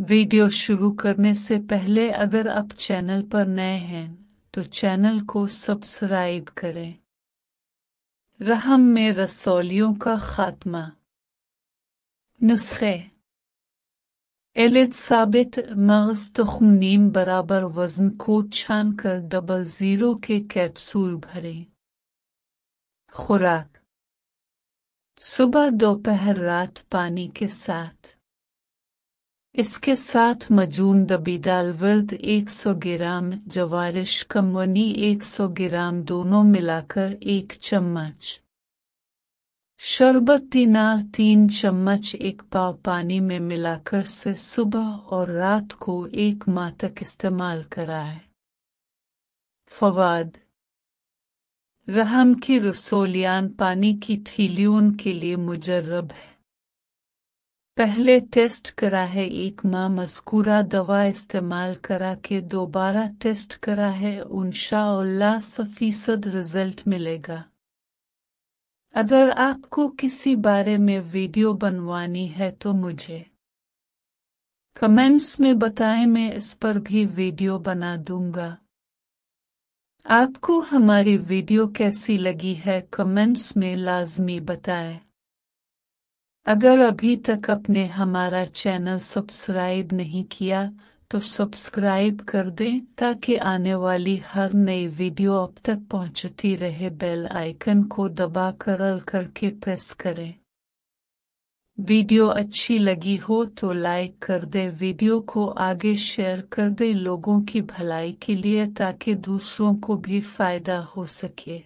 video शुरू करने से पहले अगर आप चैनल पर नए हैं तो चैनल को सब्सक्राइब करें रहम में रसौलियों का खात्मा नुस्खे एलिद साबित मगज तखम नीम बराबर वजन को छान कर डबल ज़ीरो के कैप्सूल भरें खुराक सुबह दोपहर रात पानी के साथ इसके साथ मजून दबी दाल वर्द 100 ग्राम जवारिश कमवनी 100 ग्राम दोनों मिलाकर एक चम्मच शरबत तीनार तीन चम्मच एक पाव पानी में मिलाकर से सुबह और रात को एक माह तक इस्तेमाल कराए फवाद रहम की रसोलियान पानी की थीलियों के लिए मुजरब है पहले टेस्ट करा है एक माह मस्कूरा दवा इस्तेमाल करा के दोबारा टेस्ट करा है उनशा सफीसद रिजल्ट मिलेगा अगर आपको किसी बारे में वीडियो बनवानी है तो मुझे कमेंट्स में बताएं मैं इस पर भी वीडियो बना दूंगा आपको हमारी वीडियो कैसी लगी है कमेंट्स में लाजमी बताएं अगर अभी तक अपने हमारा चैनल सब्सक्राइब नहीं किया तो सब्सक्राइब कर दें ताकि आने वाली हर नई वीडियो अब तक पहुंचती रहे बेल आइकन को दबा कर अल करके प्रेस करें वीडियो अच्छी लगी हो तो लाइक कर दें वीडियो को आगे शेयर कर दें लोगों की भलाई के लिए ताकि दूसरों को भी फायदा हो सके